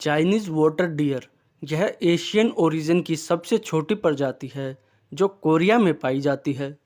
Chinese water deer यह Asian origin की सबसे छोटी प्रजाति है जो कोरिया में पाई जाती है